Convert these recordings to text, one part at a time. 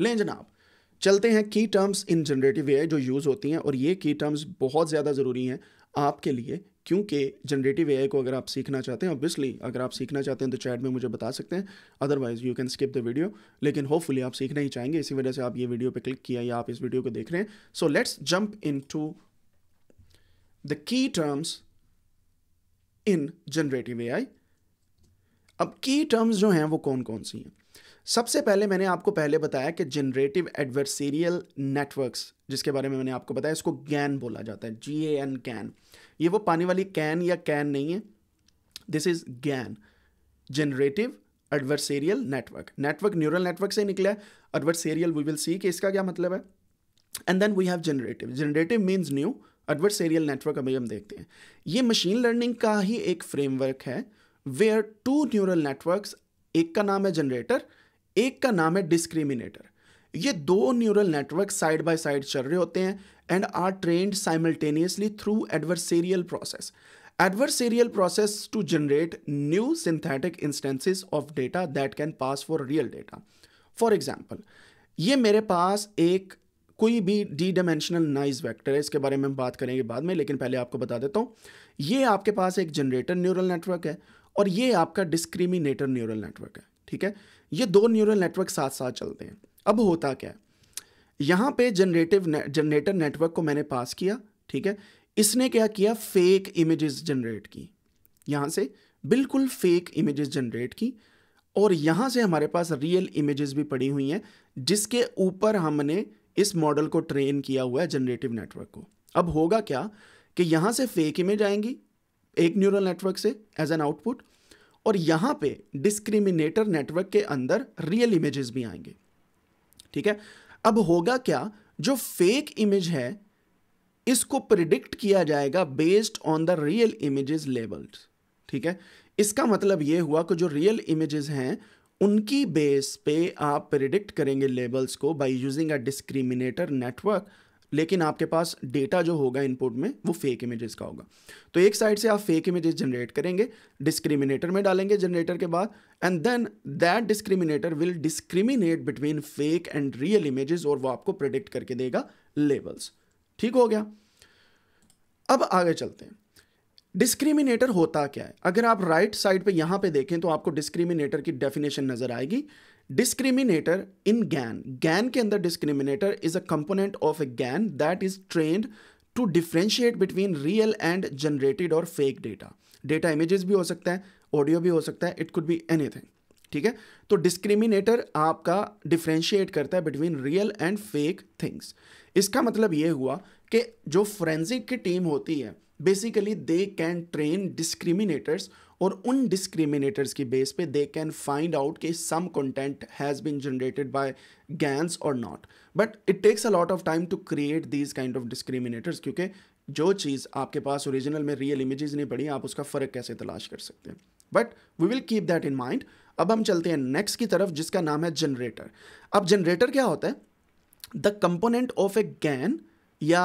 लें जनाब चलते हैं की टर्म्स इन जनरेटिव ए जो यूज़ होती हैं और ये की टर्म्स बहुत ज़्यादा ज़रूरी हैं आपके लिए क्योंकि जनरेटिव ए को अगर आप सीखना चाहते हैं ऑब्वियसली अगर आप सीखना चाहते हैं तो चैट में मुझे बता सकते हैं otherwise you can skip the video लेकिन होपफुली आप सीखना ही चाहेंगे इसी वजह से आप ये वीडियो पे क्लिक किया या आप इस वीडियो को देख रहे हैं so let's jump into the key terms in generative A अब की टर्म्स जो हैं वो कौन कौन सी हैं सबसे पहले मैंने आपको पहले बताया कि जनरेटिव एडवर्सेरियल नेटवर्क्स जिसके बारे में मैंने आपको बताया इसको गैन बोला जाता है जी ए एन कैन ये वो पानी वाली कैन या कैन नहीं है this is GAN generative adversarial network network neural network से निकला है एडवर्सेरियल वी विल सी कि इसका क्या मतलब है and then we have generative generative means new adversarial network अभी हम देखते हैं ये मशीन लर्निंग का ही एक फ्रेमवर्क है वेयर टू न्यूरल नेटवर्क एक का नाम है जनरेटर एक का नाम है डिस्क्रिमिनेटर ये दो neural network side by side चल रहे होते हैं and are trained simultaneously through adversarial process adversarial process to generate new synthetic instances of data that can pass for real data for example ये मेरे पास एक कोई भी डी डायमेंशनल नाइज वैक्टर है इसके बारे में हम बात करेंगे बाद में लेकिन पहले आपको बता देता हूँ ये आपके पास एक जनरेटर न्यूरल नेटवर्क है और ये आपका डिस्क्रिमिनेटर न्यूरल नेटवर्क है ठीक है ये दो न्यूरल नेटवर्क साथ साथ चलते हैं अब होता क्या है यहाँ पे जनरेटिव जनरेटर नेटवर्क को मैंने पास किया ठीक है इसने क्या किया फेक इमेजेस जनरेट की यहाँ से बिल्कुल फेक इमेजेस जनरेट की और यहाँ से हमारे पास रियल इमेजेस भी पड़ी हुई हैं जिसके ऊपर हमने इस मॉडल को ट्रेन किया हुआ है जनरेटिव नेटवर्क को अब होगा क्या कि यहाँ से फेक इमेज आएंगी एक न्यूरल नेटवर्क से एज एन आउटपुट और यहाँ पे डिस्क्रिमिनेटर नेटवर्क के अंदर रियल इमेजेस भी आएंगे ठीक है अब होगा क्या जो फेक इमेज है इसको प्रिडिक्ट किया जाएगा based on the real images labelled ठीक है इसका मतलब ये हुआ कि जो रियल इमेजेस हैं उनकी बेस पे आप प्रिडिक्ट करेंगे लेबल्स को by using a discriminator network लेकिन आपके पास डेटा जो होगा इनपुट में वो फेक इमेजेस का होगा तो एक साइड से आप फेक इमेजेस जनरेट करेंगे डिस्क्रिमिनेटर में डालेंगे जनरेटर के बाद and then that discriminator will discriminate between fake and real images और वो आपको प्रिडिक्ट करके देगा लेवल्स ठीक हो गया अब आगे चलते हैं डिस्क्रिमिनेटर होता क्या है अगर आप राइट साइड पे यहां पे देखें तो आपको डिस्क्रिमिनेटर की डेफिनेशन नज़र आएगी डिस्क्रिमिनेटर इन गैन गैन के अंदर discriminator is a component of a GAN that is trained to differentiate between real and generated और फेक डेटा डेटा इमेजेस भी हो सकता है ऑडियो भी हो सकता है it could be anything ठीक है तो डिस्क्रिमिनेटर आपका डिफ्रेंशिएट करता है between real and fake things इसका मतलब ये हुआ कि जो फ्रेंजिक की टीम होती है basically they can train discriminators और उन डिस्क्रिमिनेटर्स की बेस पे दे कैन फाइंड आउट कि some content has been generated by GANs और not but it takes a lot of time to create these kind of discriminators क्योंकि जो चीज़ आपके पास ओरिजिनल में रियल इमेजेस नहीं पड़ी आप उसका फ़र्क कैसे तलाश कर सकते हैं but we will keep that in mind अब हम चलते हैं नेक्स्ट की तरफ जिसका नाम है जनरेटर अब जनरेटर क्या होता है the component of a GAN या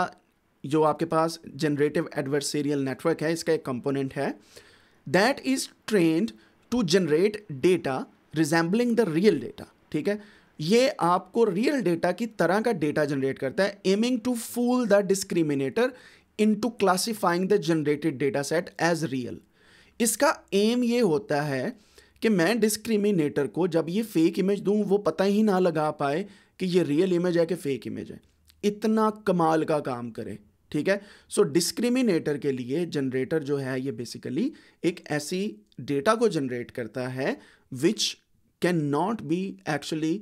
जो आपके पास जनरेटिव एडवर्सेरियल नेटवर्क है इसका एक कंपोनेंट है that is trained to generate data resembling the real data ठीक है ये आपको रियल डेटा की तरह का डेटा जनरेट करता है aiming to fool the discriminator into classifying the generated data set as real इसका एम ये होता है कि मैं डिस्क्रिमिनेटर को जब ये फेक इमेज दूँ वो पता ही ना लगा पाए कि ये रियल इमेज है कि फेक इमेज है इतना कमाल का काम करें ठीक है सो डिस्क्रिमिनेटर के लिए जनरेटर जो है ये बेसिकली एक ऐसी डेटा को जनरेट करता है which can not be actually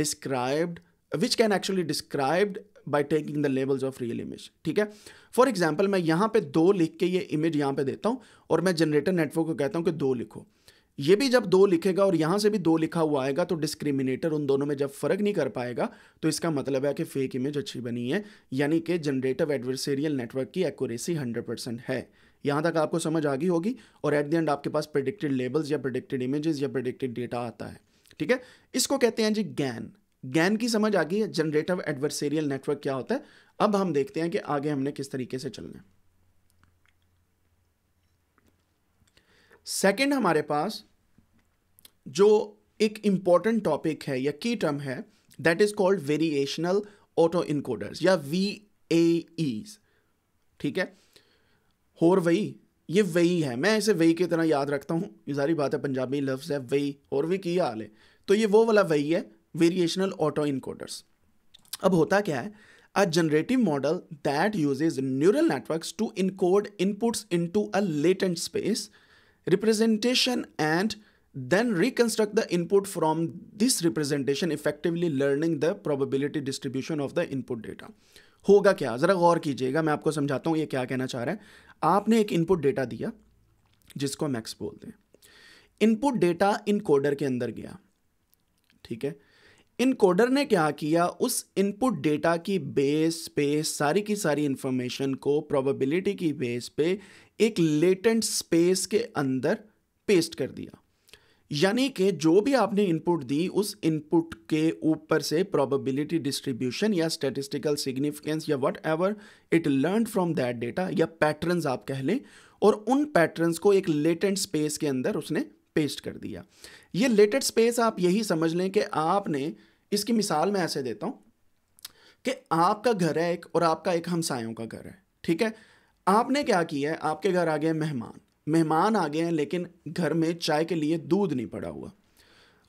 described which can actually described by taking the labels of real image ठीक है फॉर एग्जाम्पल मैं यहाँ पे दो लिख के ये इमेज यहाँ पे देता हूँ और मैं जनरेटर नेटवर्क को कहता हूँ कि दो लिखो ये भी जब दो लिखेगा और यहां से भी दो लिखा हुआ आएगा तो डिस्क्रिमिनेटर उन दोनों में जब फ़र्क नहीं कर पाएगा तो इसका मतलब है कि फेक इमेज अच्छी बनी है यानी कि जनरेटिव एडवर्सेरियल नेटवर्क की एक्यूरेसी हंड्रेड परसेंट है यहां तक आपको समझ आ गई होगी और एट द एंड आपके पास प्रिडिक्टेड लेबल्स या प्रिडिक्टेड इमेजेस या प्रिडिक्टेड डेटा आता है ठीक है इसको कहते हैं जी गैन गैन की समझ आ गई है जनरेटिव एडवर्सेरियल नेटवर्क क्या होता है अब हम देखते हैं कि आगे हमने किस तरीके से चलना है सेकेंड हमारे पास जो एक इम्पॉर्टेंट टॉपिक है या की टर्म है that is called variational auto encoders या वी ए ईज ठीक है होर वही ये वही है मैं इसे वही की तरह याद रखता हूँ ये सारी बात है पंजाबी लफ्ज़ है वही और भी की हाल है तो ये वो वाला वही है वेरिएशनल ऑटो इनकोडर्स अब होता क्या है a generative model that uses neural networks to encode inputs into a latent space representation and then reconstruct the input from this representation effectively learning the probability distribution of the input data होगा क्या ज़रा गौर कीजिएगा मैं आपको समझाता हूँ ये क्या कहना चाह रहा है आपने एक इनपुट डेटा दिया जिसको मैक्स बोलते हैं इनपुट डेटा इन कोडर के अंदर गया ठीक है इन कोडर ने क्या किया उस इनपुट डेटा की बेस पे सारी की सारी इंफॉर्मेशन को प्रोबेबिलिटी की बेस पे एक लेटेंट स्पेस के अंदर पेस्ट कर दिया यानी कि जो भी आपने इनपुट दी उस इनपुट के ऊपर से प्रोबेबिलिटी डिस्ट्रीब्यूशन या स्टेटिस्टिकल सिग्निफिकेंस या whatever it learn from that data या पैटर्न्स आप कह लें और उन पैटर्न्स को एक लेटेंट स्पेस के अंदर उसने पेस्ट कर दिया ये लेटेड स्पेस आप यही समझ लें कि आपने इसकी मिसाल मैं ऐसे देता हूँ कि आपका घर है एक और आपका एक हमसायों का घर है ठीक है आपने क्या किया है आपके घर आ गए मेहमान मेहमान आ गए हैं लेकिन घर में चाय के लिए दूध नहीं पड़ा हुआ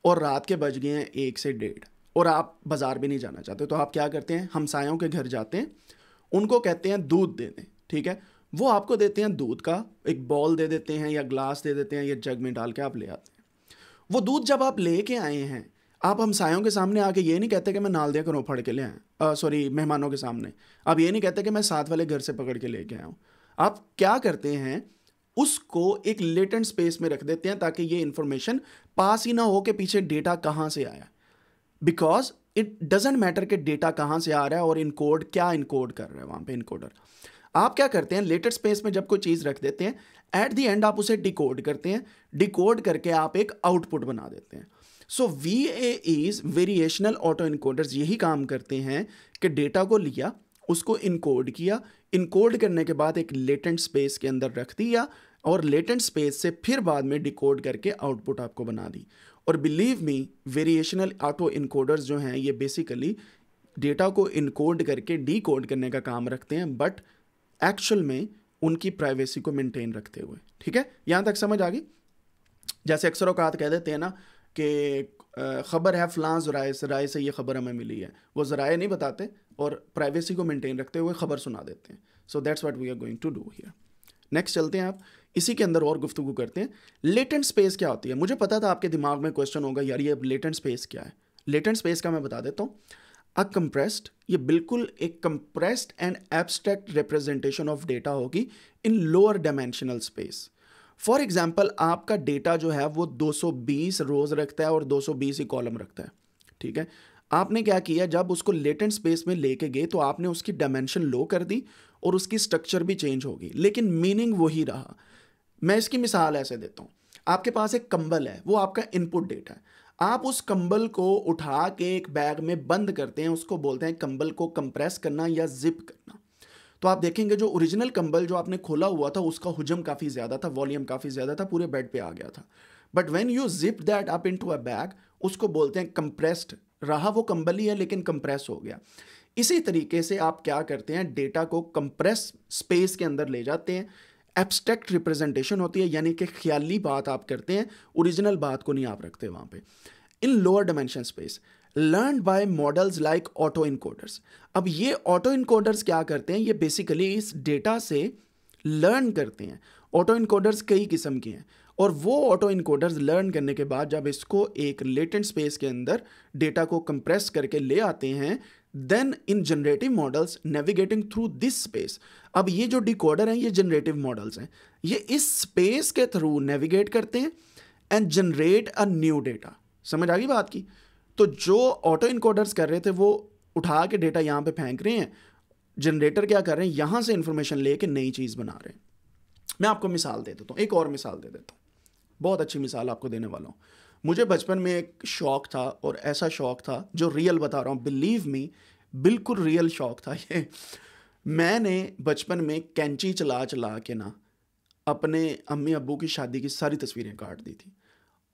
और रात के बज गए हैं एक से डेढ़ और आप बाज़ार भी नहीं जाना चाहते तो आप क्या करते हैं हमसायों के घर जाते हैं उनको कहते हैं दूध दे दें ठीक है वो आपको देते हैं दूध का एक बॉल दे देते हैं या ग्लास दे देते हैं या जग में डाल के आप ले आते हैं वो दूध जब आप ले के आए हैं आप हमसायों के सामने आके ये नहीं कहते कि मैं नाल दिया करूँ फड़ के ले आए सॉरी मेहमानों के सामने आप ये नहीं कहते कि मैं साथ वाले घर से पकड़ के लेके आया हूँ आप क्या करते हैं उसको एक लेटेंट स्पेस में रख देते हैं ताकि ये इन्फॉर्मेशन पास ही ना हो कि पीछे डेटा कहाँ से आया बिकॉज इट डजेंट मैटर कि डेटा कहाँ से आ रहा है और इनकोड क्या इनकोड कर रहा है वहाँ पे इनकोडर आप क्या करते हैं लेटेस्ट स्पेस में जब कोई चीज़ रख देते हैं एट दी एंड आप उसे डिकोड करते हैं डिकोड करके आप एक आउटपुट बना देते हैं so V A Es variational auto encoders यही काम करते हैं कि डेटा को लिया उसको इनकोड किया इनकोड करने के बाद एक लेटेंट स्पेस के अंदर रख दिया और लेटेंट स्पेस से फिर बाद में डिकोड करके आउटपुट आपको बना दी और believe me variational auto encoders जो हैं ये बेसिकली डेटा को इनकोड करके डीकोड करने का काम रखते हैं बट एक्चुअल में उनकी प्राइवेसी को मेंटेन रखते हुए ठीक है यहाँ तक समझ आ गई जैसे अक्सर अवकात कह देते हैं ना कि ख़बर है फलां ज़राए से राय से ये ख़बर हमें मिली है वो ज़राए नहीं बताते और प्राइवेसी को मेंटेन रखते हुए ख़बर सुना देते हैं so that's what we are going to do here next चलते हैं आप इसी के अंदर और गुफ्तु करते हैं लेटेंट स्पेस क्या होती है मुझे पता था आपके दिमाग में क्वेश्चन होगा यार ये लेटेंट स्पेस क्या है लेटेंट स्पेस का मैं बता देता हूँ अ कंप्रेस्ड ये बिल्कुल एक compressed and abstract representation of data होगी in lower dimensional space for example आपका डेटा जो है वो 220 रोज रखता है और 220 ही कॉलम रखता है ठीक है आपने क्या किया जब उसको लेटेंट स्पेस में लेके गए तो आपने उसकी डायमेंशन लो कर दी और उसकी स्ट्रक्चर भी चेंज होगी लेकिन मीनिंग वही रहा मैं इसकी मिसाल ऐसे देता हूँ आपके पास एक कंबल है वो आपका इनपुट डेटा है आप उस कंबल को उठा के एक बैग में बंद करते हैं उसको बोलते हैं कंबल को कंप्रेस करना या जिप करना तो आप देखेंगे जो ओरिजिनल कंबल जो आपने खोला हुआ था उसका हजम काफ़ी ज़्यादा था वॉल्यूम काफ़ी ज़्यादा था पूरे बेड पे आ गया था but when you zip that up into a bag उसको बोलते हैं कंप्रेस्ड रहा वो कंबल ही है लेकिन कंप्रेस हो गया इसी तरीके से आप क्या करते हैं डेटा को कंप्रेस स्पेस के अंदर ले जाते हैं एब्स्ट्रैक्ट रिप्रेजेंटेशन होती है यानी कि ख्याली बात आप करते हैं ओरिजिनल बात को नहीं आप रखते वहाँ पे in lower dimension space learn by models like auto encoders अब ये ऑटो इनकोडर्स क्या करते हैं ये बेसिकली इस डेटा से लर्न करते हैं ऑटो इनकोडर्स कई किस्म के हैं और वो ऑटो इनकोडर्स लर्न करने के बाद जब इसको एक लेटेंट स्पेस के अंदर डेटा को कंप्रेस करके ले आते हैं then in generative models navigating through this space अब ये जो डिकोडर हैं ये जनरेटिव मॉडल्स हैं ये इस स्पेस के थ्रू नेविगेट करते हैं and generate a new data समझ आ गई बात की तो जो ऑटो इनकोडर्स कर रहे थे वो उठा के डेटा यहाँ पे फेंक रहे हैं जनरेटर क्या कर रहे हैं यहाँ से इन्फॉर्मेशन लेके नई चीज़ बना रहे हैं मैं आपको मिसाल दे देता हूँ एक और मिसाल दे देता हूँ बहुत अच्छी मिसाल आपको देने वाला हूँ मुझे बचपन में एक शौक़ था और ऐसा शौक़ था जो रियल बता रहा हूँ बिलीव मी बिल्कुल रियल शौक़ था ये मैंने बचपन में कैंची चला चला के ना अपने अम्मी अबू की शादी की सारी तस्वीरें काट दी थी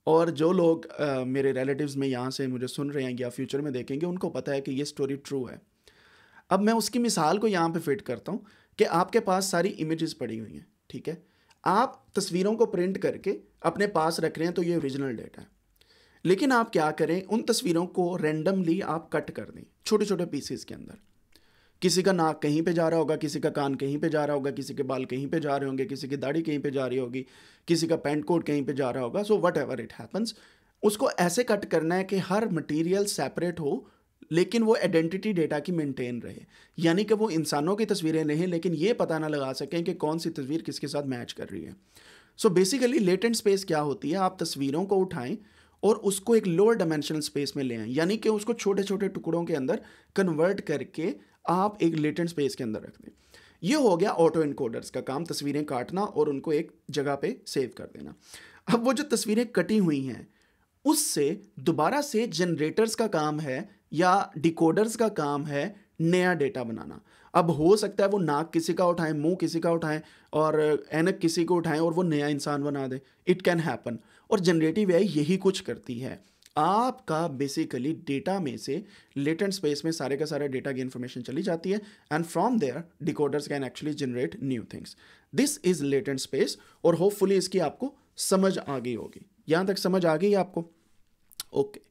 और जो लोग आ, मेरे रिलेटिव्स में यहाँ से मुझे सुन रहे हैं या फ्यूचर में देखेंगे उनको पता है कि ये स्टोरी ट्रू है अब मैं उसकी मिसाल को यहाँ पे फिट करता हूँ कि आपके पास सारी इमेजेस पड़ी हुई हैं ठीक है आप तस्वीरों को प्रिंट करके अपने पास रख रहे हैं तो ये ओरिजिनल डेटा है लेकिन आप क्या करें उन तस्वीरों को रेंडमली आप कट कर दें छोटे छोटे पीसेस के अंदर किसी का नाक कहीं पे जा रहा होगा किसी का कान कहीं पे जा रहा होगा किसी के बाल कहीं पे जा रहे होंगे किसी की दाढ़ी कहीं पे जा रही होगी किसी का पैंट कोट कहीं पे जा रहा होगा so whatever it happens उसको ऐसे कट करना है कि हर मटेरियल सेपरेट हो लेकिन वो आइडेंटिटी डेटा की मेंटेन रहे यानी कि वो इंसानों की तस्वीरें नहीं लेकिन ये पता ना लगा सकें कि कौन सी तस्वीर किसके साथ मैच कर रही है सो बेसिकली लेटेंट स्पेस क्या होती है आप तस्वीरों को उठाएं और उसको एक लोअर डायमेंशनल स्पेस में ले आए यानी कि उसको छोटे छोटे टुकड़ों के अंदर कन्वर्ट करके आप एक लेटेंट स्पेस के अंदर रख दें ये हो गया ऑटो इनकोडर्स का काम तस्वीरें काटना और उनको एक जगह पे सेव कर देना अब वो जो तस्वीरें कटी हुई हैं उससे दोबारा से जनरेटर्स का काम है या डिकोडर्स का काम है नया डेटा बनाना अब हो सकता है वो नाक किसी का उठाएं मुंह किसी का उठाएं और एनक किसी को उठाएं और वो नया इंसान बना दें इट कैन हैपन और जनरेटिव आई यही कुछ करती है आपका बेसिकली डेटा में से लेटेंट स्पेस में सारे का सारा डेटा की इंफॉर्मेशन चली जाती है and from there decoders can actually generate new things this is latent space और होपफुली इसकी आपको समझ आ गई होगी यहां तक समझ आ गई आपको ओके okay.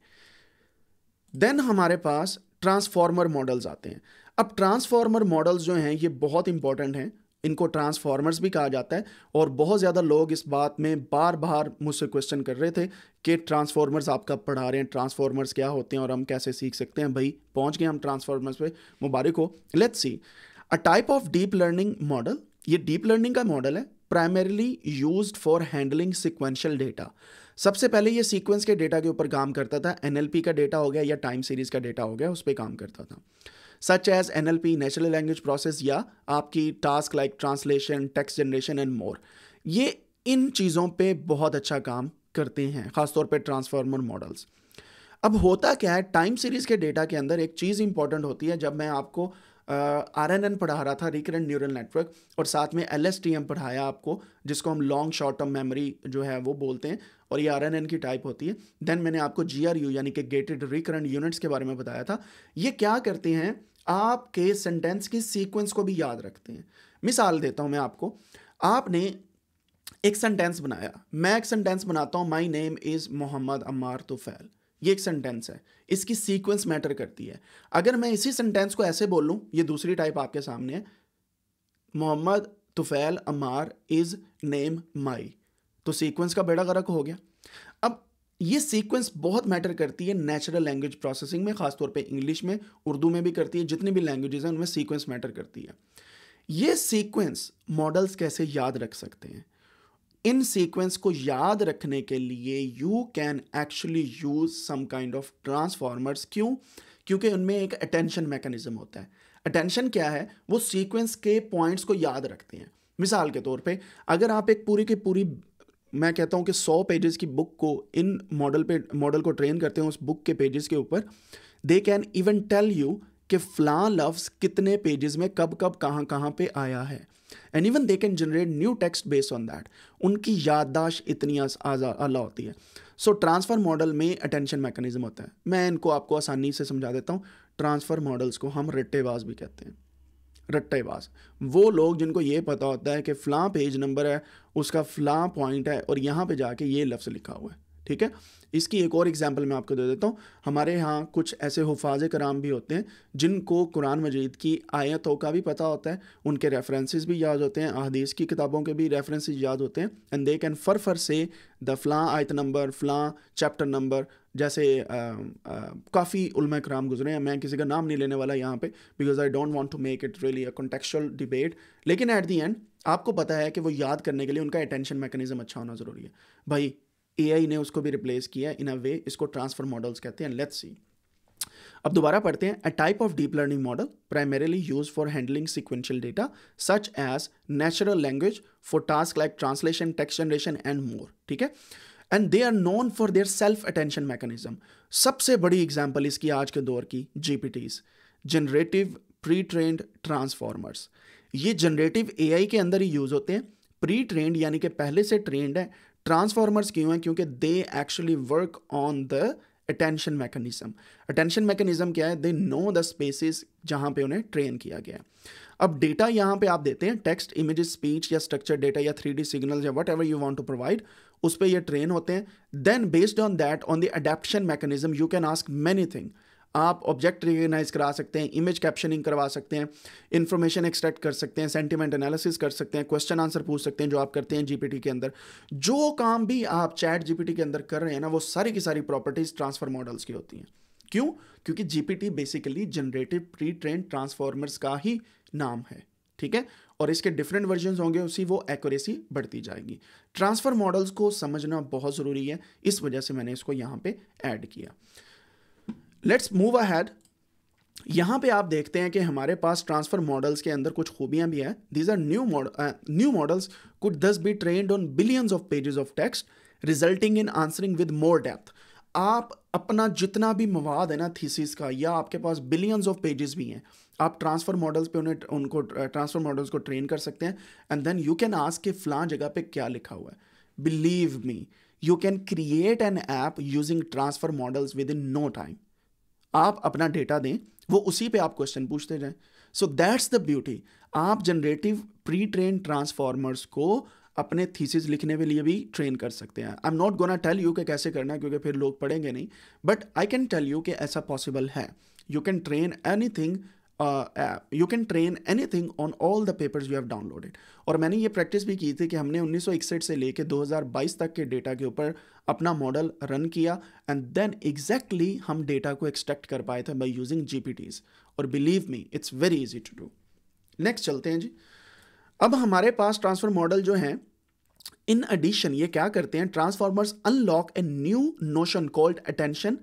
देन हमारे पास ट्रांसफॉर्मर मॉडल्स आते हैं अब ट्रांसफार्मर मॉडल्स जो हैं ये बहुत इंपॉर्टेंट हैं इनको ट्रांसफार्मर्स भी कहा जाता है और बहुत ज़्यादा लोग इस बात में बार बार मुझसे क्वेश्चन कर रहे थे कि ट्रांसफार्मर्स आप कब पढ़ा रहे हैं ट्रांसफार्मर्स क्या होते हैं और हम कैसे सीख सकते हैं भाई पहुंच गए हम ट्रांसफार्मर्स पे मुबारक हो let's see a type of deep learning model ये डीप लर्निंग का मॉडल है primarily use for handling sequential data सबसे पहले ये सीक्वेंस के डेटा के ऊपर काम करता था एनएलपी का डेटा हो गया या टाइम सीरीज का डेटा हो गया उस पर काम करता था such as N L P natural language process या आपकी task like translation text generation and more ये इन चीज़ों पे बहुत अच्छा काम करते हैं ख़ासतौर पे ट्रांसफार्मर मॉडल्स अब होता क्या है टाइम सीरीज़ के डेटा के अंदर एक चीज़ इंपॉर्टेंट होती है जब मैं आपको आर एन एन पढ़ा रहा था रिकरेंट न्यूरल नेटवर्क और साथ में एल एस टी एम पढ़ाया आपको जिसको हम लॉन्ग शॉर्ट टर्म मेमोरी जो है वो बोलते हैं और ये आर एन एन की टाइप होती है देन मैंने आपको जी आर यू यानी कि गेटेड रिकरेंट यूनिट्स के बारे में बताया था ये क्या करते हैं आपके सेंटेंस की सीक्वेंस को भी याद रखते हैं मिसाल देता हूँ मैं आपको आपने एक सेंटेंस बनाया मैं एक सेंटेंस बनाता हूँ my name is Mohammad Ammar Tufail ये एक सेंटेंस है इसकी सीक्वेंस मैटर करती है अगर मैं इसी सेंटेंस को ऐसे बोल लूँ ये दूसरी टाइप आपके सामने है Mohammad Tufail Ammar is name my तो सीक्वेंस का बेड़ा गर्क हो गया अब ये सीक्वेंस बहुत मैटर करती है नेचुरल लैंग्वेज प्रोसेसिंग में खासतौर पे इंग्लिश में उर्दू में भी करती है जितनी भी लैंग्वेजेस हैं उनमें सीक्वेंस मैटर करती है ये सीक्वेंस मॉडल्स कैसे याद रख सकते हैं इन सीक्वेंस को याद रखने के लिए you can actually use some kind of transformers क्यों क्योंकि उनमें एक अटेंशन मैकेनिज्म होता है अटेंशन क्या है वो सीक्वेंस के पॉइंट्स को याद रखते हैं मिसाल के तौर पे अगर आप एक पूरी की पूरी मैं कहता हूँ कि सौ पेजेस की बुक को इन मॉडल पे मॉडल को ट्रेन करते हैं उस बुक के पेजेस के ऊपर they can even tell you कि फ्ला लफ्स कितने पेजेस में कब कब कहाँ कहाँ पे आया है and even they can generate new text based on that उनकी याददाश्त इतनी अला होती है सो ट्रांसफ़र मॉडल में अटेंशन मैकेनिज्म होता है मैं इनको आपको आसानी से समझा देता हूँ ट्रांसफ़र मॉडल्स को हम रट्टेबाज भी कहते हैं रट्टेबाज वो लोग जिनको ये पता होता है कि फ्लाँ पेज नंबर है उसका फ्लाँ पॉइंट है और यहाँ पे जाके ये लफ्ज़ लिखा हुआ है ठीक है इसकी एक और एग्जाम्पल मैं आपको दे देता हूँ हमारे यहाँ कुछ ऐसे हफाज कराम भी होते हैं जिनको कुरान मजीद की आयतों का भी पता होता है उनके रेफरेंसेस भी याद होते हैं अहदीस की किताबों के भी रेफरेंसेस याद होते हैं एंड दे कैन फर फर से द फ़लाँ आयत नंबर फ़लाँ चैप्टर नंबर जैसे काफ़ी उलमा कराम गुजरे हैं मैं किसी का नाम नहीं लेने वाला यहाँ पे because I don't want to make it really a contextual debate लेकिन एट दी एंड आपको पता है कि वो याद करने के लिए उनका अटेंशन मैकेनिज्म अच्छा होना ज़रूरी है भाई ए ने उसको भी रिप्लेस किया इन अ वे इसको ट्रांसफर मॉडल्स कहते हैं लेट्स सी अब दोबारा पढ़ते हैं a type of deep learning model primarily use for handling sequential data such as natural language for task like translation text generation and more ठीक है and they are known for their self attention mechanism सबसे बड़ी example इसकी आज के दौर की GPTs generative pre trained transformers ये जनरेटिव ए के अंदर ही यूज होते हैं प्री ट्रेंड यानी कि पहले से ट्रेंड है ट्रांसफार्मर्स क्यों हैं क्योंकि they actually work on the attention mechanism attention mechanism क्या है दे नो द स्पेसिस जहाँ पे उन्हें ट्रेन किया गया है अब डेटा यहाँ पे आप देते हैं टेक्स्ट इमेजेस स्पीच या स्ट्रक्चर डेटा या थ्री डी सिग्नल या whatever you want to provide उस पर यह ट्रेन होते हैं then based on that on the attention mechanism you can ask many thing आप ऑब्जेक्ट रिकग्नाइज करा सकते हैं इमेज कैप्शनिंग करवा सकते हैं इन्फॉर्मेशन एक्सट्रैक्ट कर सकते हैं सेंटिमेंट एनालिसिस कर सकते हैं क्वेश्चन आंसर पूछ सकते हैं जो आप करते हैं जीपीटी के अंदर जो काम भी आप चैट जीपीटी के अंदर कर रहे हैं ना वो सारी की सारी प्रॉपर्टीज ट्रांसफर मॉडल्स की होती हैं क्यों क्योंकि GPT basically generative pre train transformers का ही नाम है ठीक है और इसके डिफरेंट वर्जन होंगे उसी वो एक्यूरेसी बढ़ती जाएगी ट्रांसफर मॉडल्स को समझना बहुत ज़रूरी है इस वजह से मैंने इसको यहाँ पे ऐड किया लेट्स मूव अहेड यहाँ पे आप देखते हैं कि हमारे पास ट्रांसफर मॉडल्स के अंदर कुछ खूबियाँ भी हैं these are new model new models could thus be trained on billions of pages of text resulting in answering with more depth आप अपना जितना भी मवाद है ना थीसिस का या आपके पास बिलियंस ऑफ पेजेस भी हैं आप ट्रांसफर मॉडल्स पे उन्हें उनको ट्रांसफर uh, मॉडल्स को ट्रेन कर सकते हैं and then you can ask के फ्लां जगह पे क्या लिखा हुआ है believe me you can create an app using transfer models within no time आप अपना डेटा दें वो उसी पे आप क्वेश्चन पूछते जाएं सो दैट्स द ब्यूटी आप जनरेटिव प्री ट्रेन ट्रांसफॉर्मर्स को अपने थीसिस लिखने के लिए भी ट्रेन कर सकते हैं I am not gonna tell you कि कैसे करना है क्योंकि फिर लोग पढ़ेंगे नहीं but I can tell you कि ऐसा पॉसिबल है you can train anything uh, you can train anything on all the papers you have downloaded और मैंने ये प्रैक्टिस भी की थी कि हमने इकसठ से लेके 2022 तक के डेटा के ऊपर अपना मॉडल रन किया एंड देन एग्जैक्टली हम डेटा को एक्सट्रैक्ट कर पाए थे बाई यूजिंग जी और believe me it's very easy to do next चलते हैं जी अब हमारे पास ट्रांसफर मॉडल जो हैं इन एडिशन ये क्या करते हैं transformers unlock a new notion called attention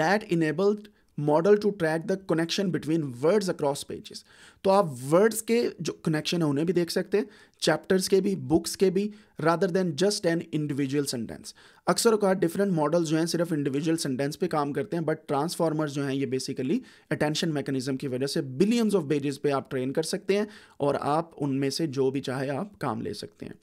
that enabled model to track the connection between words across pages तो आप वर्ड्स के जो कनेक्शन है उन्हें भी देख सकते हैं चैप्टर्स के भी बुक्स के भी rather than just an individual sentence अक्सर अवकार डिफरेंट मॉडल जो हैं सिर्फ इंडिविजुअल सेंटेंस पे काम करते हैं बट ट्रांसफॉर्मर्स जो हैं ये बेसिकली अटेंशन मैकेनिज्म की वजह से बिलियंस ऑफ पेजेस पे आप ट्रेन कर सकते हैं और आप उनमें से जो भी चाहे आप काम ले सकते हैं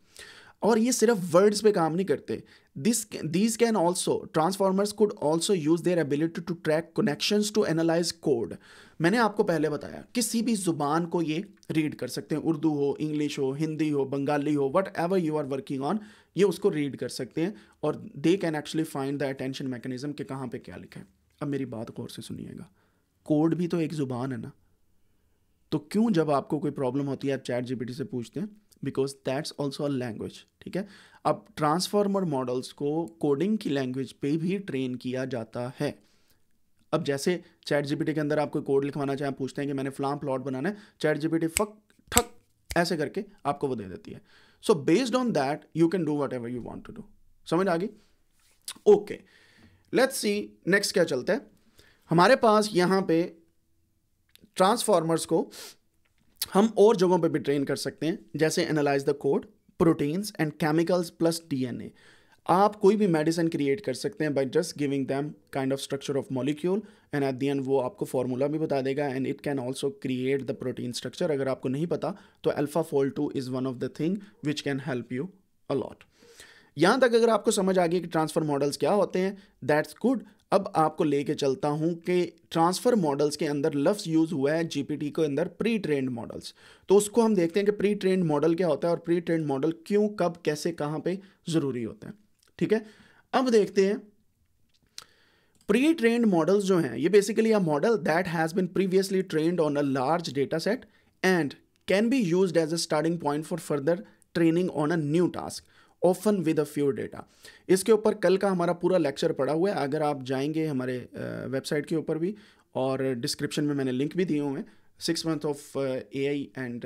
और ये सिर्फ वर्ड्स पे काम नहीं करते This, these can also, transformers could also use their ability to track connections to analyze code. मैंने आपको पहले बताया किसी भी ज़ुबान को ये रीड कर सकते हैं उर्दू हो इंग्लिश हो हिंदी हो बंगाली हो whatever you are working on ये उसको रीड कर सकते हैं और they can actually find the attention mechanism के कहाँ पे क्या लिखा है अब मेरी बात गौर से सुनिएगा कोड भी तो एक ज़ुबान है ना तो क्यों जब आपको कोई प्रॉब्लम होती है आप चैट जीपीटी से पूछते हैं because that's also a language ठीक है अब ट्रांसफार्मर मॉडल्स को कोडिंग की लैंग्वेज पे भी ट्रेन किया जाता है अब जैसे चैट जीपीटी के अंदर आपको कोड लिखवाना चाहे पूछते हैं कि मैंने फ्लाम प्लॉट बनाना है चैट जीपीटी फक ठक ऐसे करके आपको वो दे देती है so based on that you can do whatever you want to do समझ आ गई ओके लेट्स सी नेक्स्ट क्या चलता है हमारे पास यहाँ पे ट्रांसफार्मर्स को हम और जगहों पर भी ट्रेन कर सकते हैं जैसे analyse the code proteins and chemicals plus DNA आप कोई भी मेडिसिन क्रिएट कर सकते हैं by just giving them kind of structure of molecule and at the end वो आपको फॉर्मूला भी बता देगा and it can also create the protein structure अगर आपको नहीं पता तो AlphaFold two is one of the thing which can help you a lot यहाँ तक अगर आपको समझ आ गया कि ट्रांसफर मॉडल्स क्या होते हैं दैट्स गुड अब आपको लेके चलता हूँ कि ट्रांसफ़र मॉडल्स के अंदर लफ्ज़ यूज़ हुआ है जीपीटी के अंदर प्री ट्रेंड मॉडल्स तो उसको हम देखते हैं कि प्री ट्रेंड मॉडल क्या होता है और प्री ट्रेंड मॉडल क्यों कब कैसे कहाँ पे ज़रूरी होते हैं ठीक है अब देखते हैं प्री ट्रेंड मॉडल्स जो हैं ये basically a model that has been previously trained on a large data set and can be use as a starting point for further training on a new task often with a few data इसके ऊपर कल का हमारा पूरा lecture पड़ा हुआ है अगर आप जाएंगे हमारे वेबसाइट के ऊपर भी और डिस्क्रिप्शन में मैंने लिंक भी दिए हुए हैं six month of A I and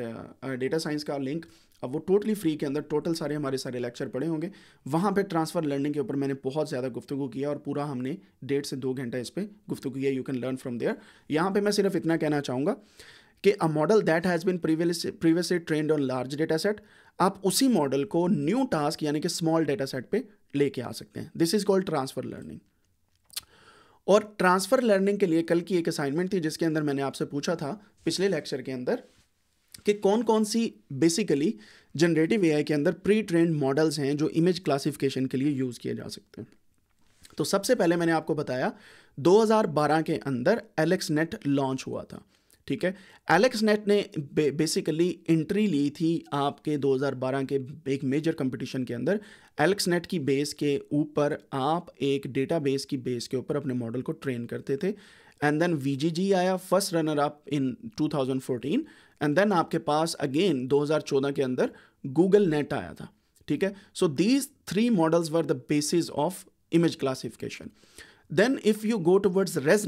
data science का लिंक अब वो टोटली फ्री के अंदर टोटल सारे हमारे सारे लेक्चर पड़े होंगे वहाँ पे ट्रांसफ़र लर्निंग के ऊपर मैंने बहुत ज़्यादा गुफ्तु किया और पूरा हमने डेढ़ से दो घंटा इस पर गुफ्तु किया you can learn from there यहाँ पे मैं सिर्फ इतना कहना चाहूँगा कि a model that has been previous previously trained on large data set आप उसी मॉडल को न्यू टास्क यानी कि स्मॉल डेटा सेट पर लेके आ सकते हैं this is called transfer learning और ट्रांसफर लर्निंग के लिए कल की एक असाइनमेंट थी जिसके अंदर मैंने आपसे पूछा था पिछले लेक्चर के अंदर कि कौन कौन सी बेसिकली जनरेटिव एआई के अंदर प्री ट्रेंड मॉडल्स हैं जो इमेज क्लासिफिकेशन के लिए यूज़ किए जा सकते हैं तो सबसे पहले मैंने आपको बताया 2012 के अंदर एलेक्स नेट लॉन्च हुआ था ठीक है एलेक्स नेट ने बे, बेसिकली एंट्री ली थी आपके 2012 के एक मेजर कंपटीशन के अंदर एलेक्स नेट की बेस के ऊपर आप एक डेटाबेस की बेस के ऊपर अपने मॉडल को ट्रेन करते थे एंड देन वी आया first runner up in 2014 and then आपके पास अगेन 2014 के अंदर गूगल नेट आया था ठीक है so these three models were the basis of image classification then if you go towards 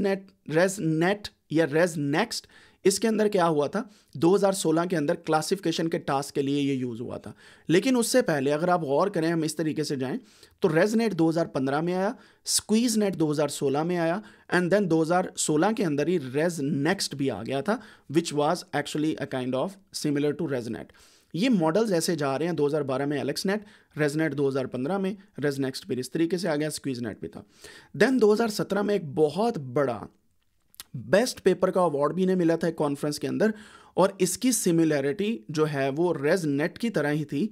ResNet या रेज नेक्स्ट इसके अंदर क्या हुआ था 2016 के अंदर क्लासिफिकेशन के टास्क के लिए ये यूज़ हुआ था लेकिन उससे पहले अगर आप गौर करें हम इस तरीके से जाएं तो रेजनेट 2015 में आया स्क्वीज नेट 2016 में आया एंड देन 2016 के अंदर ही रेज नेक्स्ट भी आ गया था which was actually a kind of similar to ResNet ये मॉडल्स ऐसे जा रहे हैं 2012 में एलेक्स नेट रेजनेट दो में रेजनेक्स्ट भी इस तरीके से आ गया स्क्वीज नेट भी था देन 2017 में एक बहुत बड़ा बेस्ट पेपर का अवार्ड भी इन्हें मिला था कॉन्फ्रेंस के अंदर और इसकी सिमिलैरिटी जो है वो रेज नेट की तरह ही थी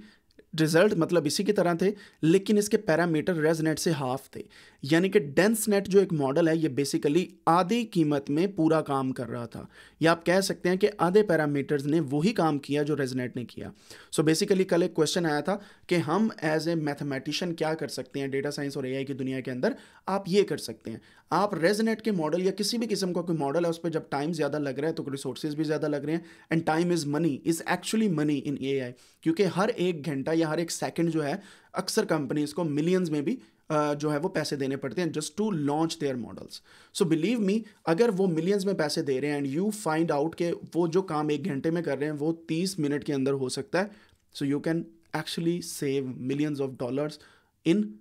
रिजल्ट मतलब इसी की तरह थे लेकिन इसके पैरामीटर रेजनेट से हाफ थे यानी कि डेंस नेट जो एक मॉडल है ये बेसिकली आधी कीमत में पूरा काम कर रहा था या आप कह सकते हैं कि आधे पैरामीटर्स ने वही काम किया जो रेजनेट ने किया सो so बेसिकली कल एक क्वेश्चन आया था कि हम एज ए मैथमेटिशियन क्या कर सकते हैं डेटा साइंस और ए की दुनिया के अंदर आप ये कर सकते हैं आप रेजनेट के मॉडल या किसी भी किस्म का कोई मॉडल है उस पर जब टाइम ज़्यादा लग रहा है तो रिसोर्सेज भी ज़्यादा लग रहे हैं and time is money is actually money in a क्योंकि हर एक घंटा या हर एक सेकेंड जो है अक्सर कंपनीज को मिलियंस में भी जो है वो पैसे देने पड़ते हैं just to launch their models so believe me अगर वो मिलियंस में पैसे दे रहे हैं एंड यू फाइंड आउट के वो जो काम एक घंटे में कर रहे हैं वो तीस मिनट के अंदर हो सकता है so you can actually save millions of dollars in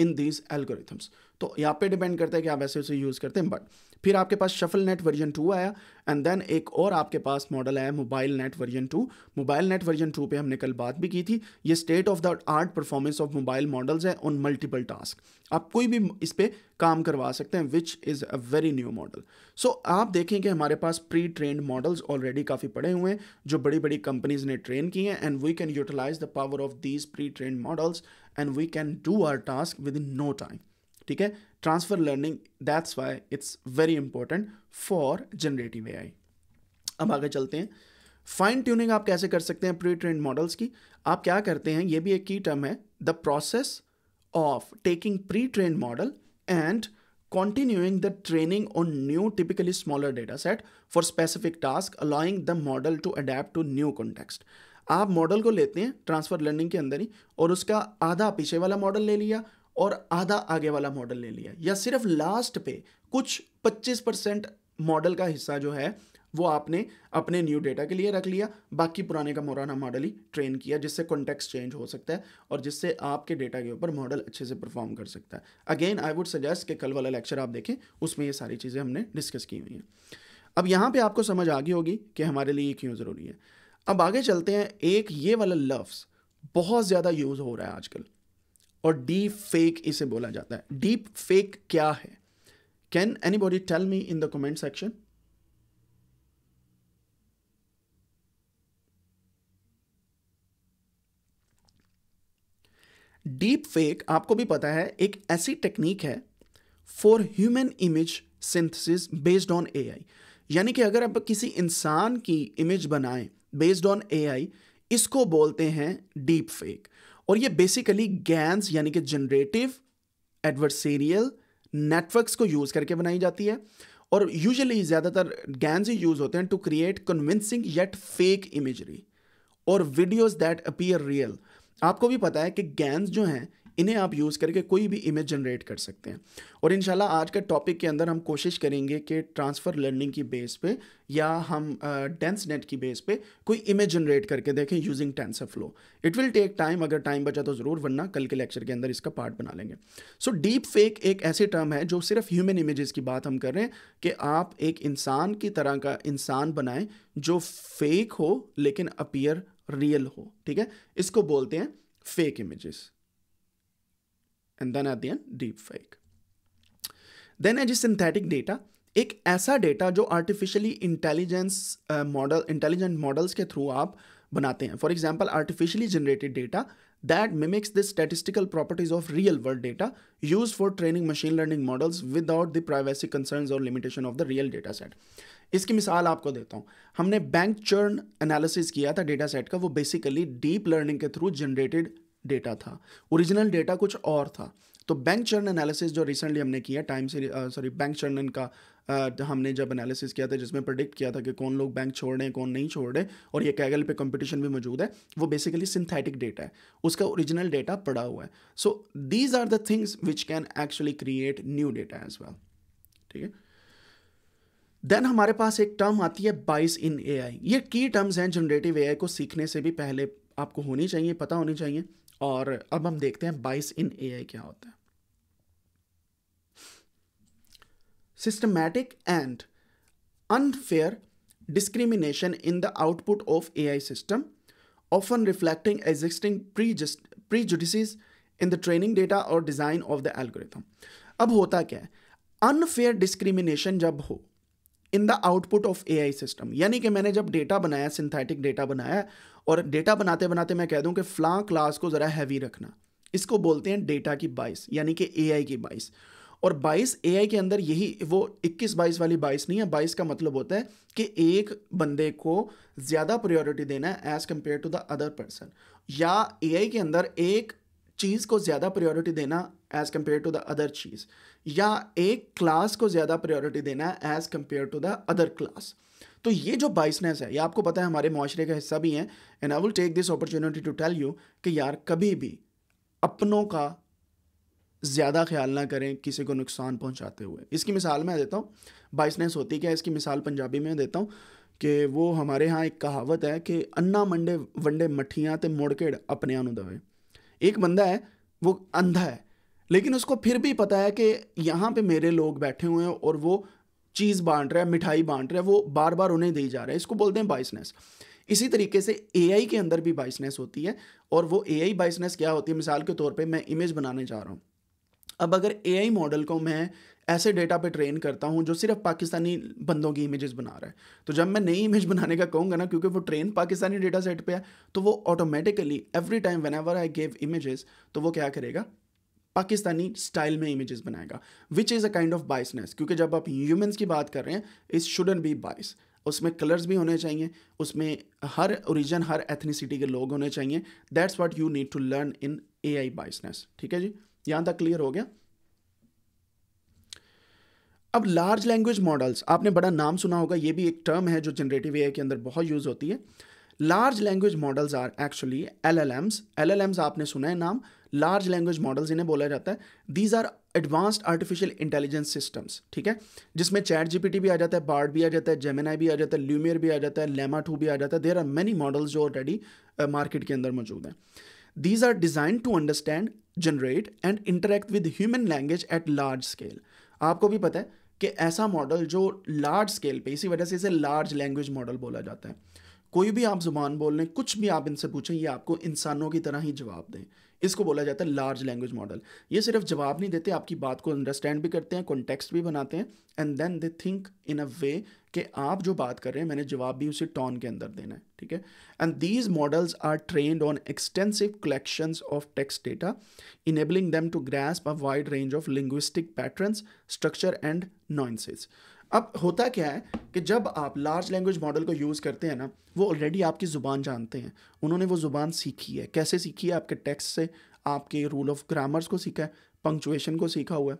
in these algorithms तो यहाँ पे डिपेंड करता है कि आप ऐसे उसे यूज़ करते हैं बट फिर आपके पास शफल नेट वर्जन टू आया एंड देन एक और आपके पास मॉडल आया MobileNet version two MobileNet version two पे हमने कल बात भी की थी ये state of the art performance of mobile models है ऑन मल्टीपल टास्क आप कोई भी इस पर काम करवा सकते हैं which is a very new model so आप देखें कि हमारे पास प्री ट्रेंड मॉडल्स ऑलरेडी काफ़ी पड़े हुए हैं जो बड़ी बड़ी कंपनीज ने ट्रेन की हैं and we can utilise the power of these pre trained models and we can do our task within no time ठीक है transfer learning that's why it's very important for generative A अब आगे चलते हैं fine tuning आप कैसे कर सकते हैं प्री ट्रेंड मॉडल्स की आप क्या करते हैं ये भी एक की टर्म है the process of taking pre train model and continuing the training on new typically smaller data set for specific task allowing the model to adapt to new context आप मॉडल को लेते हैं ट्रांसफर लर्निंग के अंदर ही और उसका आधा पीछे वाला मॉडल ले लिया और आधा आगे वाला मॉडल ले लिया या सिर्फ लास्ट पे कुछ 25 परसेंट मॉडल का हिस्सा जो है वो आपने अपने न्यू डेटा के लिए रख लिया बाकी पुराने का मोराना मॉडल ही ट्रेन किया जिससे कॉन्टेक्स्ट चेंज हो सकता है और जिससे आपके डेटा के ऊपर मॉडल अच्छे से परफॉर्म कर सकता है अगेन आई वुड सजेस्ट कि कल वाला लेक्चर आप देखें उसमें ये सारी चीज़ें हमने डिस्कस की हुई हैं अब यहाँ पे आपको समझ आ गई होगी कि हमारे लिए क्यों ज़रूरी है अब आगे चलते हैं एक ये वाला लफ्स बहुत ज़्यादा यूज़ हो रहा है आजकल और डीप फेक इसे बोला जाता है डीप फेक क्या है can anybody tell me in the comment section deep fake आपको भी पता है एक ऐसी टेक्निक है for human image synthesis based on AI यानी कि अगर आप किसी इंसान की इमेज बनाएं बेस्ड ऑन एआई इसको बोलते हैं डीप फेक और ये बेसिकली गैंस यानी कि जनरेटिव एडवर्सेरियल नेटवर्क्स को यूज़ करके बनाई जाती है और यूजुअली ज़्यादातर गैंस ही यूज़ होते हैं to create convincing yet fake imagery और वीडियोज दैट अपीयर रियल आपको भी पता है कि गैंस जो हैं इन्हें आप यूज़ करके कोई भी इमेज जनरेट कर सकते हैं और इन आज के टॉपिक के अंदर हम कोशिश करेंगे कि ट्रांसफ़र लर्निंग की बेस पे या हम डेंस uh, नेट की बेस पे कोई इमेज जनरेट करके देखें using TensorFlow it will take time अगर टाइम बचा तो ज़रूर वरना कल के लेक्चर के अंदर इसका पार्ट बना लेंगे सो डीप फेक एक ऐसी टर्म है जो सिर्फ ह्यूमन इमेजेस की बात हम कर रहे हैं कि आप एक इंसान की तरह का इंसान बनाएं जो फेक हो लेकिन अपियर रियल हो ठीक है इसको बोलते हैं fake images and then at the end deep fake then है जी सिंथेटिक डेटा एक ऐसा डेटा जो artificially intelligence model intelligent models के थ्रू आप बनाते हैं for example artificially generated data that mimics the statistical properties of real world data used for training machine learning models without the privacy concerns or limitation of the real data set. इसकी मिसाल आपको देता हूँ हमने bank churn analysis किया था data set का वो बेसिकली डीप लर्निंग के थ्रू जनरेटेड डेटा था ओरिजिनल डेटा कुछ और था तो बैंक चर्न एनालिसिस जो रिसेंटली हमने किया टाइम से सॉरी बैंक चर्न का आ, uh, हमने जब एनालिसिस किया था जिसमें प्रडिक्ट किया था कि कौन लोग बैंक छोड़ रहे हैं कौन नहीं छोड़ रहे और ये कैगल पे कंपटीशन भी मौजूद है वो बेसिकली सिंथेटिक डेटा है उसका ओरिजिनल डेटा पड़ा हुआ है so these are the things which can actually create new data as well ठीक है देन हमारे पास एक टर्म आती है बाइस इन ए ये की टर्म्स हैं जनरेटिव ए को सीखने से भी पहले आपको होनी चाहिए पता होनी चाहिए और अब हम देखते हैं बाइस इन ए क्या होता है systematic and unfair discrimination in the output of A I system often reflecting existing prejudices in the training data और डिजाइन ऑफ द एल्गोरिथम अब होता क्या है अनफेयर डिस्क्रिमिनेशन जब हो in the output of A system यानी कि मैंने जब डेटा बनाया सिंथेटिक डेटा बनाया और डेटा बनाते बनाते मैं कह दूं कि फ्लां क्लास को ज़रा हैवी रखना इसको बोलते हैं डेटा की बाइस यानी कि ए की बाइस और बाइस ए के अंदर यही वो इक्कीस बाईस वाली बाइस नहीं है बाइस का मतलब होता है कि एक बंदे को ज़्यादा प्रायोरिटी देना है as compare to the other person या ए के अंदर एक चीज़ को ज़्यादा प्रायोरिटी देना as compare to the other चीज़ या एक क्लास को ज़्यादा प्रायोरिटी देना है as compare to the other class तो ये जो बाइसनेस है ये आपको पता है हमारे माशरे का हिस्सा भी है and I will take this opportunity to tell you कि यार कभी भी अपनों का ज़्यादा ख्याल ना करें किसी को नुकसान पहुंचाते हुए इसकी मिसाल मैं देता हूँ बाइसनेस होती क्या इसकी मिसाल पंजाबी में देता हूँ कि वो हमारे यहाँ एक कहावत है कि अन्ना मंडे वंडे मठियाँ तो मुड़केड़ अपने ਆਪਣੇ एक बंदा है वो अंधा है लेकिन उसको फिर भी पता है कि यहाँ पे मेरे लोग बैठे हुए हैं और वो चीज़ बांट रहा है मिठाई बांट रहा है वो बार बार उन्हें दी जा रहा है इसको बोलते हैं बाइसनेस इसी तरीके से ए के अंदर भी बाइसनेस होती है और वो ए आई बाइसनेस क्या होती है मिसाल के तौर पर मैं इमेज बनाने जा रहा हूँ अब अगर ए मॉडल को मैं ऐसे डेटा पे ट्रेन करता हूँ जो सिर्फ पाकिस्तानी बंदों की इमेजेस बना रहा है तो जब मैं नई इमेज बनाने का कहूँगा ना क्योंकि वो ट्रेन पाकिस्तानी डेटा सेट पर है तो वो automatically every time whenever I gave images तो वो क्या करेगा पाकिस्तानी स्टाइल में इमेजेस बनाएगा which is a kind of biasness क्योंकि जब आप ह्यूमंस की बात कर रहे हैं इस शुडन बी बाइस उसमें कलर्स भी होने चाहिए उसमें हर ओरिजन हर एथनीसिटी के लोग होने चाहिए that's what you need to learn in A I biasness ठीक है जी यहाँ तक क्लियर हो गया अब लार्ज लैंग्वेज मॉडल्स आपने बड़ा नाम सुना होगा ये भी एक टर्म है जो जनरेटिव ए के अंदर बहुत यूज़ होती है large language models are actually L L Ms L L Ms आपने सुना है नाम लार्ज लैंग्वेज मॉडल्स इन्हें बोला जाता है these are advanced artificial intelligence systems ठीक है जिसमें चैट जीपीटी भी आ जाता है बार्ड भी आ जाता है जेमेनाई भी आ जाता है ल्यूमियर भी आ जाता है लेमा टू भी आ जाता है देर आर मैनी मॉडल्स जो ऑलरेडी मार्केट uh, के अंदर मौजूद हैं these are design to understand generate and interact with human language at large scale आपको भी पता है कि ऐसा मॉडल जो लार्ज स्केल पे इसी वजह से इसे लार्ज लैंग्वेज मॉडल बोला जाता है कोई भी आप जुबान बोल लें कुछ भी आप इनसे पूछें ये आपको इंसानों की तरह ही जवाब दें इसको बोला जाता है लार्ज लैंग्वेज मॉडल ये सिर्फ जवाब नहीं देते आपकी बात को अंडरस्टैंड भी करते हैं कॉन्टेक्स्ट भी बनाते हैं and then they think in a way कि आप जो बात कर रहे हैं मैंने जवाब भी उसी टॉन के अंदर देना है ठीक है and these models are trained on extensive collections of text data enabling them to grasp a wide range of linguistic patterns structure and nuances अब होता क्या है कि जब आप लार्ज लैंग्वेज मॉडल को यूज़ करते हैं ना वो ऑलरेडी आपकी ज़ुबान जानते हैं उन्होंने वो ज़ुबान सीखी है कैसे सीखी है आपके टेक्स्ट से आपके रूल ऑफ ग्रामर्स को सीखा है पंक्चुएशन को सीखा हुआ है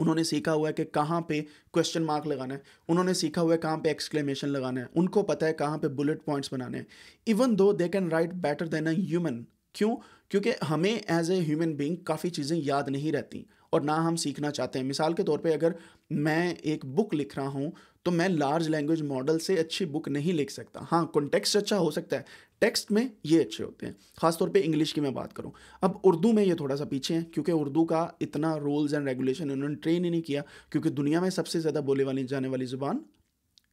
उन्होंने सीखा हुआ है कि कहाँ पे क्वेश्चन मार्क लगाना है उन्होंने सीखा हुआ है कहाँ पे एक्सक्लेमेशन लगाना है उनको पता है कहाँ पे बुलेट पॉइंट्स बनाने हैं even though they can write better than a human क्यों क्योंकि हमें एज ए ह्यूमन बींग काफ़ी चीज़ें याद नहीं रहती और ना हम सीखना चाहते हैं मिसाल के तौर पे अगर मैं एक बुक लिख रहा हूँ तो मैं लार्ज लैंग्वेज मॉडल से अच्छी बुक नहीं लिख सकता हाँ कॉन्टेक्स्ट अच्छा हो सकता है टेक्स्ट में ये अच्छे होते हैं खासतौर पे इंग्लिश की मैं बात करूँ अब उर्दू में ये थोड़ा सा पीछे हैं क्योंकि उर्दू का इतना रूल्स एंड रेगुलेशन उन्होंने ट्रेन ही नहीं किया क्योंकि दुनिया में सबसे ज़्यादा बोले वाली जाने वाली ज़ुबान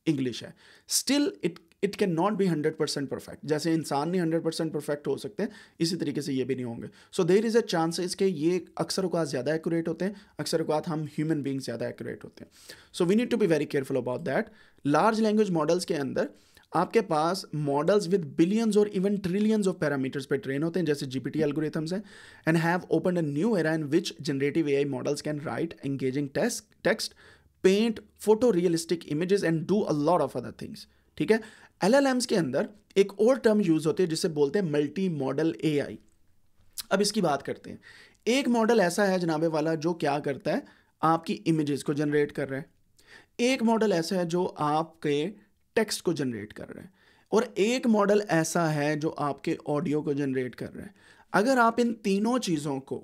इंग्लिश है still it it can not be hundred percent perfect जैसे इंसान नहीं हंड्रेड परसेंट परफेक्ट हो सकते इसी तरीके से ये भी नहीं होंगे सो देर इज़ अ चांसेस के ये अक्सर अकात ज़्यादा एक्यूरेट होते हैं अक्सर अकात हम ह्यूमन बींग ज़्यादा एक्यूरेट होते हैं so we need to be very careful about that large language models के अंदर आपके पास मॉडल्स विद बिलियंस और इवन ट्रिलियंस ऑफ पैरामीटर्स पे ट्रेन होते हैं जैसे जी पी टी एल्गोरिथम्स हैं and have open a new era in which generative A I models can write engaging test text paint photo realistic images and do a lot of other things ठीक है L के अंदर एक और term use होते हैं जिसे बोलते हैं मल्टी मॉडल ए अब इसकी बात करते हैं एक मॉडल ऐसा है जनाबे वाला जो क्या करता है आपकी इमेजेस को जनरेट कर रहा है एक मॉडल ऐसा है जो आपके टेक्स्ट को जनरेट कर रहे हैं और एक मॉडल ऐसा है जो आपके ऑडियो को जनरेट कर रहे हैं अगर आप इन तीनों चीज़ों को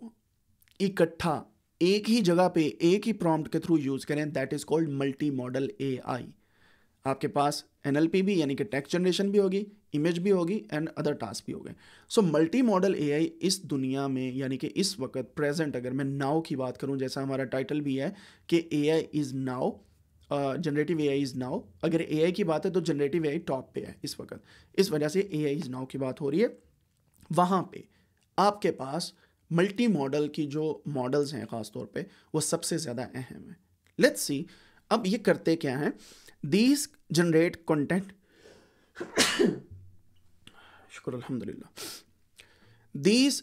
इकट्ठा एक ही जगह पे एक ही प्रॉम्प्ट के थ्रू यूज़ करें that is called multi model A I आपके पास एन भी यानी कि टेक्स्ट जनरेशन भी होगी इमेज भी होगी एंड अदर टास्क भी हो गए सो मल्टी मॉडल ए इस दुनिया में यानी कि इस वक्त प्रेजेंट अगर मैं नाव की बात करूं जैसा हमारा टाइटल भी है कि A I is now generative A I is now अगर ए आई की बात है तो जनरेटिव ए आई टॉप पे है इस वक्त इस वजह से ए आई इज़ नाव की बात हो रही है वहाँ पे आपके पास मल्टी मॉडल की जो मॉडल्स हैं ख़ास तौर पे वो सबसे ज़्यादा अहम है लेट्स सी अब ये करते क्या हैं these generate content shukr alhamdulillah these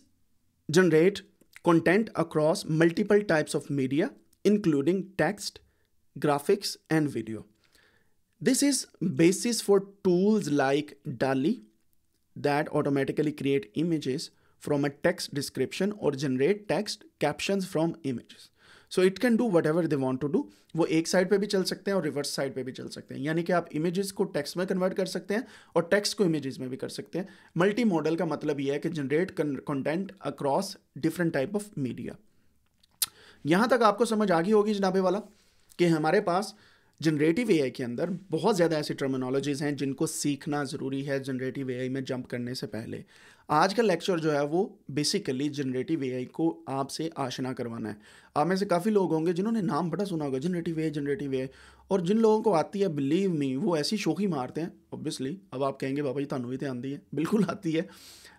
generate content across multiple types of media including text graphics and video this is basis for tools like dali that automatically create images from a text description or generate text captions from images so it can do whatever they want to do वो एक side पे भी चल सकते हैं और reverse side पे भी चल सकते हैं यानी कि आप इमेजेस को टेक्स्ट में कन्वर्ट कर सकते हैं और टेक्स्ट को इमेजेस में भी कर सकते हैं मल्टी मॉडल का मतलब ये है कि generate content across different type of media यहाँ तक आपको समझ आ गई होगी जनाबे वाला कि हमारे पास जनरेटिव ए के अंदर बहुत ज़्यादा ऐसी टर्मिनोलॉजीज़ हैं जिनको सीखना ज़रूरी है जनरेटिव ए में जंप करने से पहले आज का लेक्चर जो है वो बेसिकली जनरेटिव ए को आपसे आशना करवाना है आप में से काफ़ी लोग होंगे जिन्होंने नाम बड़ा सुना होगा जनरेटिव ए जनरेटिव ए और जिन लोगों को आती है बिलीव मी वो ऐसी शोखी मारते हैं ऑब्वियसली अब आप कहेंगे बाबा जी थानू भी तो आती है बिल्कुल आती है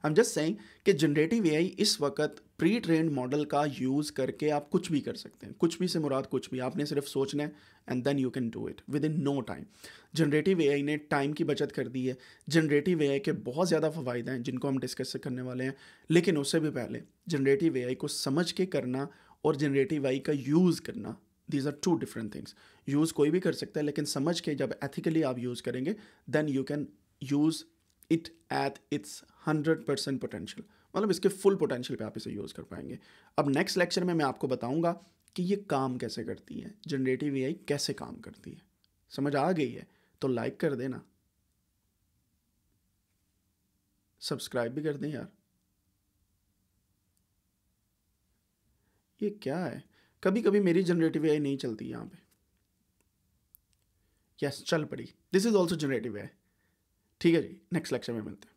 एम जस्ट सेइंग कि जनरेटिव ए इस वक्त प्री ट्रेंड मॉडल का यूज़ करके आप कुछ भी कर सकते हैं कुछ भी से मुराद कुछ भी आपने सिर्फ सोचना है and then you can do it within no time generative A ने टाइम की बचत कर दी है जनरेटिव ए के बहुत ज़्यादा फ़ायदे हैं जिनको हम डिस्कस करने वाले हैं लेकिन उससे भी पहले जनरेटिव ए को समझ के करना और जनरेटिव आई का यूज़ करना these are two different things use कोई भी कर सकता है लेकिन समझ के जब एथिकली आप यूज़ करेंगे then you can use it at its hundred percent potential मतलब इसके फुल पोटेंशियल पे आप इसे यूज़ कर पाएंगे अब नेक्स्ट लेक्चर में मैं आपको बताऊंगा कि ये काम कैसे करती है जनरेटिव एआई कैसे काम करती है समझ आ गई है तो लाइक कर देना सब्सक्राइब भी कर दें यार ये क्या है कभी कभी मेरी जनरेटिव एआई नहीं चलती यहाँ पे यस चल पड़ी this is also generative AI ठीक है जी नेक्स्ट लेक्चर में मिलते हैं